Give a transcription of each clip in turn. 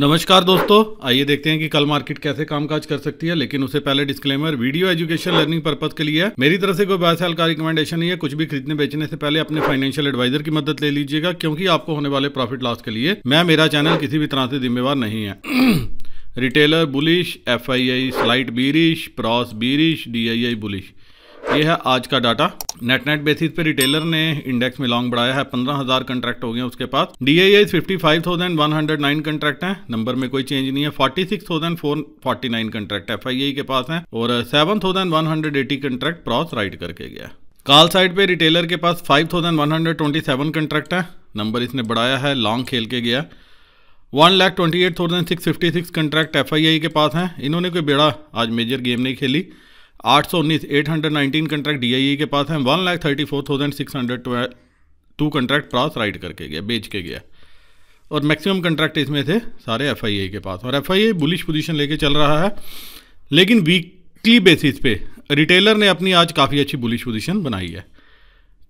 नमस्कार दोस्तों आइए देखते हैं कि कल मार्केट कैसे कामकाज कर सकती है लेकिन उससे पहले disclaimer video education learning purpose के लिए मेरी तरफ से कोई वैसा का रिकमेंडेशन नहीं है कुछ भी खरीदने बेचने से पहले अपने फाइनेंशियल एडवाइजर की मदद ले लीजिएगा क्योंकि आपको होने वाले प्रॉफिट लॉस के लिए मैं मेरा चैनल किसी भी तरह से जिम्मेवार नहीं है retailer bullish F I I slight bearish pros bearish D I I bullish ये है आज का डाटा नेट नेट बेसिस पे रिटेलर ने इंडेक्स में लॉन्ग बढ़ाया है पंद्रह हजार कंट्रैक्ट हो गए उसके पास D I I fifty five thousand one hundred nine contract है नंबर में कोई चेंज नहीं है forty six thousand four forty nine contract F I I के पास है और seven thousand one hundred eighty contract pros right करके गया काल साइड पे रिटेलर के पास five thousand one hundred twenty seven contract है नंबर इसने बढ़ाया है लॉन्ग खेल के गया one lakh twenty eight thousand six fifty six contract F I I के पास है इन्होंने कोई बेड़ा आज मेजर गेम नहीं खेली आठ सौ उन्नीस एट हंड्रेड कॉन्ट्रैक्ट डी के पास हैं one lakh thirty four thousand six hundred two contract pros right करके गया बेच के गया और मैक्सिमम कॉन्ट्रैक्ट इसमें थे सारे एफ के पास और एफ बुलिश पोजीशन लेके चल रहा है लेकिन वीकली बेसिस पे रिटेलर ने अपनी आज काफ़ी अच्छी बुलिश पोजीशन बनाई है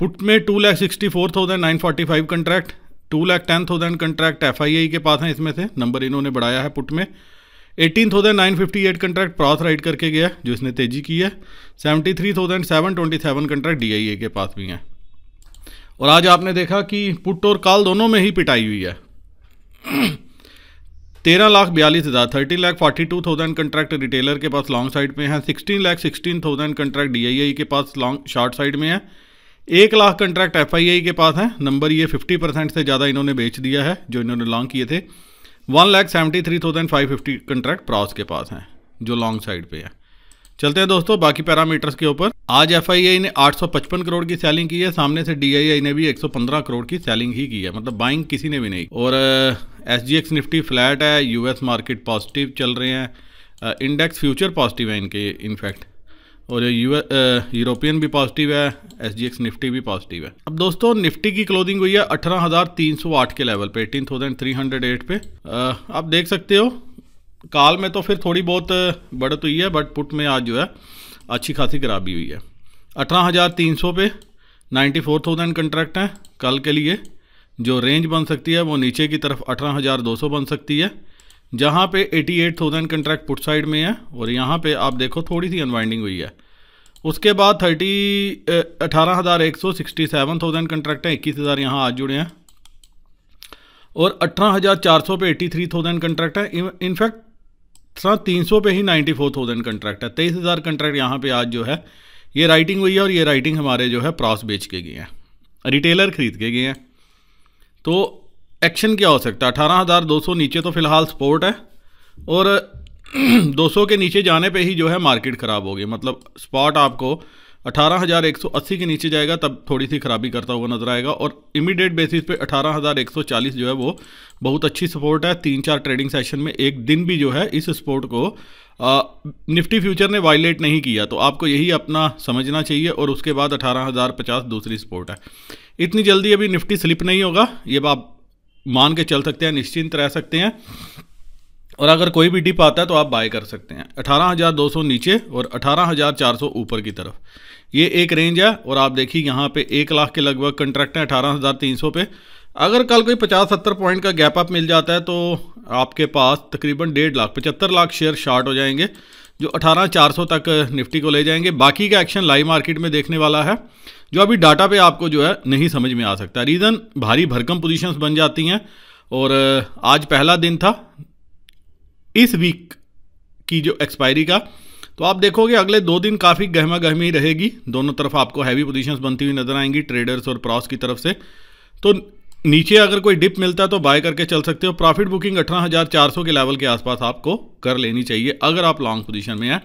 पुट में two lakh sixty four thousand nine forty five contract two lakh ten thousand contract F के पास हैं इसमें से नंबर इन्होंने बढ़ाया है पुट में eighteen thousand nine fifty eight contract pros right करके गया जो इसने तेजी की है seventy three thousand seven twenty seven contract D के पास भी हैं और आज आपने देखा कि पुट और कॉल दोनों में ही पिटाई हुई है तेरह लाख बयालीस हज़ार thirty lakh forty two thousand contract retailer के पास लॉन्ग साइड में है sixteen lakh sixteen thousand contract D के पास लॉन्ग शॉर्ट साइड में है एक लाख कंट्रैक्ट एफ के पास है नंबर ये फिफ्टी परसेंट से ज़्यादा इन्होंने बेच दिया है जो इन्होंने लॉन्ग किए थे one lakh seventy three thousand five fifty contract pros के पास हैं जो लॉन्ग साइड पे है चलते हैं दोस्तों बाकी पैरामीटर्स के ऊपर आज एफ ने 855 करोड़ की सेलिंग की है सामने से डी ने भी 115 करोड़ की सेलिंग ही की है मतलब बाइंग किसी ने भी नहीं और एस एक्स निफ्टी फ्लैट है यूएस मार्केट पॉजिटिव चल रहे हैं इंडेक्स फ्यूचर पॉजिटिव है इनके इनफैक्ट और ये यूरोपियन भी पॉजिटिव है एस निफ्टी भी पॉजिटिव है अब दोस्तों निफ्टी की क्लोदिंग हुई है आठ के लेवल पे एटीन 18,308 पे आप देख सकते हो काल में तो फिर थोड़ी बहुत बढ़त हुई है बट पुट में आज जो है अच्छी खासी खराबी हुई है 18,300 पे 94,000 कंट्रैक्ट हैं कल के लिए जो रेंज बन सकती है वो नीचे की तरफ 18,200 बन सकती है जहाँ पे 88,000 कंट्रैक्ट पुट साइड में है और यहाँ पे आप देखो थोड़ी सी अनवाइंडिंग हुई है उसके बाद थर्टी अठारह हज़ार एक सौ सिक्सटी सेवन थाउजेंड कंट्रैक्ट हैं इक्कीस हज़ार यहाँ आज जुड़े हैं और अठारह हज़ार चार सौ पे एटी थ्री थाउजेंड कंट्रैक्ट है इनफैक्ट सा तीन सौ पे ही नाइन्टी फोर थाउजेंड कंट्रैक्ट है तेईस हज़ार कंट्रैक्ट यहाँ पे आज जो है ये राइटिंग हुई है और ये राइटिंग हमारे जो है प्रॉस बेच के गए हैं रिटेलर ख़रीद के गए हैं तो एक्शन क्या हो सकता है अठारह हज़ार दो सौ नीचे तो फ़िलहाल सपोर्ट है और दो सौ के नीचे जाने पे ही जो है मार्केट ख़राब होगी मतलब स्पॉट आपको अठारह हज़ार एक सौ अस्सी के नीचे जाएगा तब थोड़ी सी ख़राबी करता हुआ नज़र आएगा और इमीडिएट बेसिस पे अठारह हज़ार एक सौ चालीस जो है वो बहुत अच्छी सपोर्ट है तीन चार ट्रेडिंग सेशन में एक दिन भी जो है इस सपोर्ट को आ, निफ्टी फ्यूचर ने वायलेट नहीं किया तो आपको यही अपना समझना चाहिए और उसके बाद अठारह हज़ार पचास दूसरी सपोर्ट है इतनी जल्दी अभी निफ्टी स्लिप नहीं होगा ये बात मान के चल सकते हैं निश्चिंत रह सकते हैं और अगर कोई भी डिप आता है तो आप बाय कर सकते हैं 18,200 नीचे और 18,400 ऊपर की तरफ ये एक रेंज है और आप देखिए यहाँ पे एक लाख के लगभग कंट्रैक्ट हैं 18,300 पे अगर कल कोई 50-70 पॉइंट का गैप अप मिल जाता है तो आपके पास तकरीबन डेढ़ लाख पचहत्तर लाख शेयर शार्ट हो जाएंगे जो अठारह चार सौ तक निफ्टी को ले जाएंगे बाकी का एक्शन लाइव मार्केट में देखने वाला है जो अभी डाटा पे आपको जो है नहीं समझ में आ सकता रीज़न भारी भरकम पोजीशंस बन जाती हैं और आज पहला दिन था इस वीक की जो एक्सपायरी का तो आप देखोगे अगले दो दिन काफ़ी गहमा गहमी रहेगी दोनों तरफ आपको हैवी पोजीशंस बनती हुई नजर आएंगी ट्रेडर्स और प्रॉस की तरफ से तो नीचे अगर कोई डिप मिलता है तो बाय करके चल सकते हो प्रॉफिट बुकिंग अठारह हज़ार चार सौ के लेवल के आसपास आपको कर लेनी चाहिए अगर आप लॉन्ग पोजीशन में हैं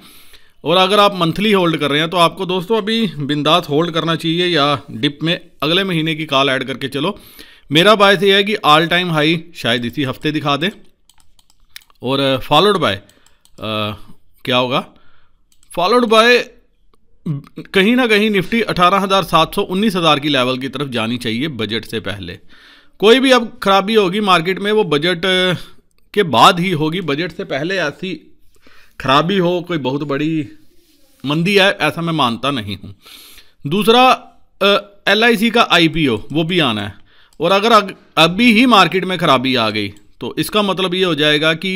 और अगर आप मंथली होल्ड कर रहे हैं तो आपको दोस्तों अभी बिंदास होल्ड करना चाहिए या डिप में अगले महीने की कॉल ऐड करके चलो मेरा बायस ये है कि ऑल टाइम हाई शायद इसी हफ्ते दिखा दें और फॉलोड uh, बाय uh, क्या होगा फॉलोड बाय कहीं ना कहीं निफ्टी 18,700 हज़ार की लेवल की तरफ जानी चाहिए बजट से पहले कोई भी अब खराबी होगी मार्केट में वो बजट के बाद ही होगी बजट से पहले ऐसी खराबी हो कोई बहुत बड़ी मंदी है ऐसा मैं मानता नहीं हूँ दूसरा एल आई सी का आई पी ओ वो भी आना है और अगर अग, अभी ही मार्केट में खराबी आ गई तो इसका मतलब ये हो जाएगा कि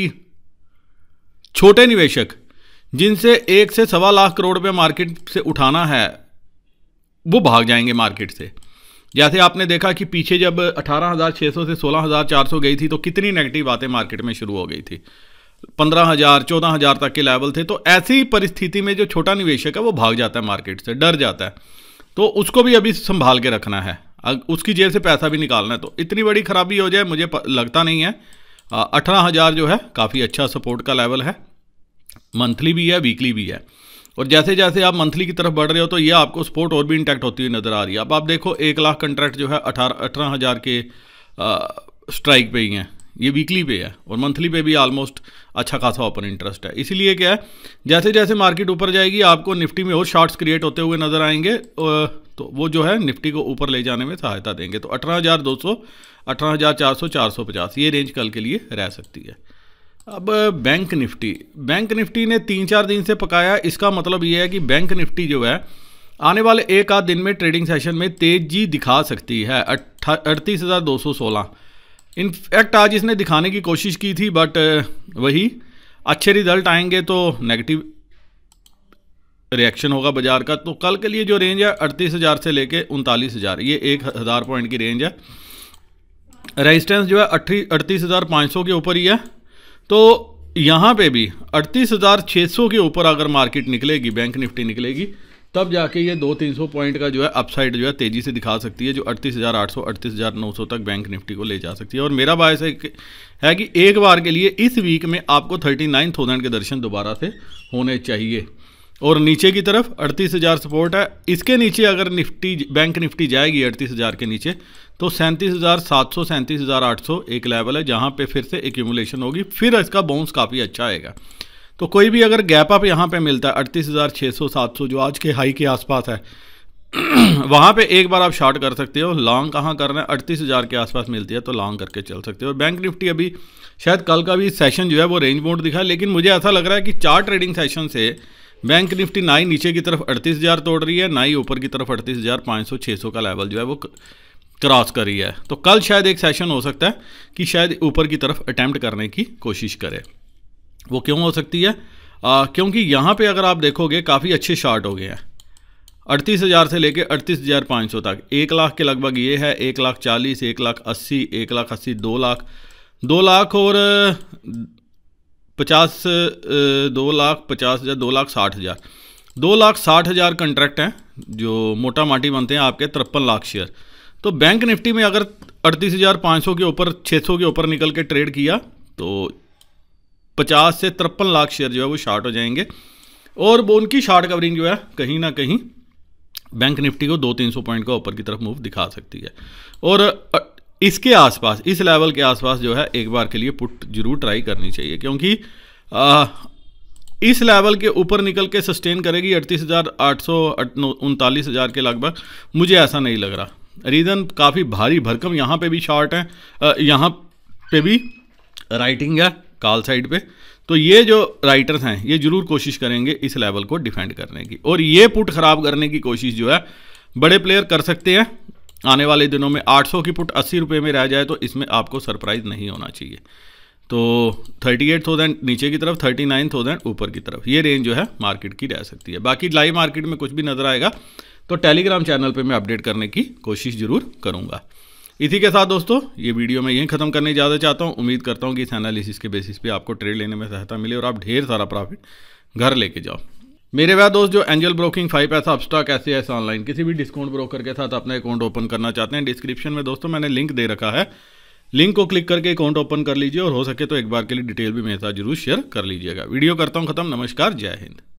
छोटे निवेशक जिनसे एक से सवा लाख करोड़ रुपये मार्केट से उठाना है वो भाग जाएंगे मार्केट से जैसे आपने देखा कि पीछे जब 18,600 से 16,400 गई थी तो कितनी नेगेटिव बातें मार्केट में शुरू हो गई थी 15,000 14,000 तक के लेवल थे तो ऐसी परिस्थिति में जो छोटा निवेशक है वो भाग जाता है मार्केट से डर जाता है तो उसको भी अभी संभाल के रखना है उसकी जेब से पैसा भी निकालना है तो इतनी बड़ी खराबी हो जाए मुझे लगता नहीं है अठारह हज़ार जो है काफ़ी अच्छा सपोर्ट का लेवल है मंथली भी है वीकली भी है और जैसे जैसे आप मंथली की तरफ बढ़ रहे हो तो ये आपको स्पोर्ट और भी इंटैक्ट होती हुई नज़र आ रही है अब आप देखो एक लाख कंट्रैक्ट जो है अठारह अठारह हज़ार के स्ट्राइक पे ही हैं ये वीकली पे है और मंथली पे भी ऑलमोस्ट अच्छा खासा ओपन इंटरेस्ट है इसीलिए क्या है जैसे जैसे मार्केट ऊपर जाएगी आपको निफ्टी में और शॉर्ट्स क्रिएट होते हुए नज़र आएंगे तो वो जो है निफ्टी को ऊपर ले जाने में सहायता देंगे तो अठारह हज़ार दो सौ अठारह हज़ार चार सौ चार सौ पचास ये रेंज कल के लिए रह सकती है अब बैंक निफ्टी बैंक निफ्टी ने तीन चार दिन से पकाया इसका मतलब ये है कि बैंक निफ्टी जो है आने वाले एक आध दिन में ट्रेडिंग सेशन में तेजी दिखा सकती है अड़तीस हज़ार दो सौ सोलह इनफैक्ट आज इसने दिखाने की कोशिश की थी बट वही अच्छे रिजल्ट आएंगे तो नेगेटिव रिएक्शन होगा बाजार का तो कल के लिए जो रेंज है अड़तीस हज़ार से लेके उनतालीस हज़ार ये एक हज़ार पॉइंट की रेंज है रेजिस्टेंस जो है अट्ठी अड़तीस हज़ार पाँच सौ के ऊपर ही है तो यहाँ पे भी 38,600 के ऊपर अगर मार्केट निकलेगी बैंक निफ्टी निकलेगी तब जाके ये दो तीन सौ पॉइंट का जो है अपसाइड जो है तेज़ी से दिखा सकती है जो अड़तीस हज़ार आठ सौ अड़तीस हज़ार नौ सौ तक बैंक निफ्टी को ले जा सकती है और मेरा बायस है कि है कि एक बार के लिए इस वीक में आपको थर्टी नाइन थाउजेंड के दर्शन दोबारा से होने चाहिए और नीचे की तरफ अड़तीस हज़ार सपोर्ट है इसके नीचे अगर निफ्टी बैंक निफ्टी जाएगी अड़तीस हज़ार के नीचे तो सैंतीस हज़ार सात सौ सैंतीस हज़ार आठ सौ एक लेवल है जहाँ पे फिर से एक्यूमुलेशन होगी फिर इसका बाउंस काफ़ी अच्छा आएगा तो कोई भी अगर गैप अप यहाँ पे मिलता है अड़तीस हज़ार छः सौ सात सौ जो आज के हाई के आसपास है वहाँ पे एक बार आप शॉर्ट कर सकते हो लॉन्ग कहाँ करना है अड़तीस हज़ार के आसपास मिलती है तो लॉन्ग करके चल सकते हो बैंक निफ्टी अभी शायद कल का भी सेशन जो है वो रेंज बोर्ड दिखा लेकिन मुझे ऐसा लग रहा है कि चार ट्रेडिंग सेशन से बैंक निफ्टी ही नीचे की तरफ अड़तीस हज़ार तोड़ रही है ही ऊपर की तरफ अड़तीस हज़ार पाँच सौ छः सौ का लेवल जो है वो क्रॉस कर रही है तो कल शायद एक सेशन हो सकता है कि शायद ऊपर की तरफ अटैम्प्ट करने की कोशिश करे वो क्यों हो सकती है आ, क्योंकि यहाँ पे अगर आप देखोगे काफ़ी अच्छे शार्ट हो गए हैं अड़तीस हज़ार से लेके अड़तीस हज़ार पाँच सौ तक एक लाख के लगभग ये है एक लाख चालीस एक लाख अस्सी एक लाख अस्सी दो लाख दो लाख और पचास दो लाख पचास हज़ार दो लाख साठ हज़ार दो लाख साठ हज़ार कंट्रैक्ट हैं जो मोटा माटी बनते हैं आपके तिरपन लाख शेयर तो बैंक निफ्टी में अगर अड़तीस हज़ार पाँच सौ के ऊपर छः सौ के ऊपर निकल के ट्रेड किया तो पचास से तिरपन लाख शेयर जो है वो शार्ट हो जाएंगे और वो उनकी शार्ट कवरिंग जो है कहीं ना कहीं बैंक निफ्टी को दो तीन सौ पॉइंट का ऊपर की तरफ मूव दिखा सकती है और इसके आसपास इस लेवल के आसपास जो है एक बार के लिए पुट जरूर ट्राई करनी चाहिए क्योंकि आ, इस लेवल के ऊपर निकल के सस्टेन करेगी अड़तीस हज़ार आठ सौ उनतालीस हज़ार के लगभग मुझे ऐसा नहीं लग रहा रीज़न काफ़ी भारी भरकम यहाँ पे भी शॉर्ट है यहाँ पे भी राइटिंग है काल साइड पे तो ये जो राइटर्स हैं ये ज़रूर कोशिश करेंगे इस लेवल को डिफेंड करने की और ये पुट ख़राब करने की कोशिश जो है बड़े प्लेयर कर सकते हैं आने वाले दिनों में 800 की पुट अस्सी रुपये में रह जाए तो इसमें आपको सरप्राइज़ नहीं होना चाहिए तो थर्टी एट थाउजेंड नीचे की तरफ थर्टी नाइन थाउजेंड ऊपर की तरफ ये रेंज जो है मार्केट की रह सकती है बाकी लाइव मार्केट में कुछ भी नज़र आएगा तो टेलीग्राम चैनल पे मैं अपडेट करने की कोशिश ज़रूर करूँगा इसी के साथ दोस्तों ये वीडियो मैं यहीं ख़त्म करने ज़्यादा चाहता हूँ उम्मीद करता हूँ कि इस एनालिसिस के बेसिस पे आपको ट्रेड लेने में सहायता मिले और आप ढेर सारा प्रॉफिट घर लेके जाओ मेरे वह दोस्त जो एंजल ब्रोकिंग फाइव पैसा अपस्टॉक ऐसे ऐसा ऑनलाइन किसी भी डिस्काउंट ब्रोकर के साथ अपना अकाउंट ओपन करना चाहते हैं डिस्क्रिप्शन में दोस्तों मैंने लिंक दे रखा है लिंक को क्लिक करके अकाउंट ओपन कर लीजिए और हो सके तो एक बार के लिए डिटेल भी मेरे साथ जरूर शेयर कर लीजिएगा वीडियो करता हूँ खत्म नमस्कार जय हिंद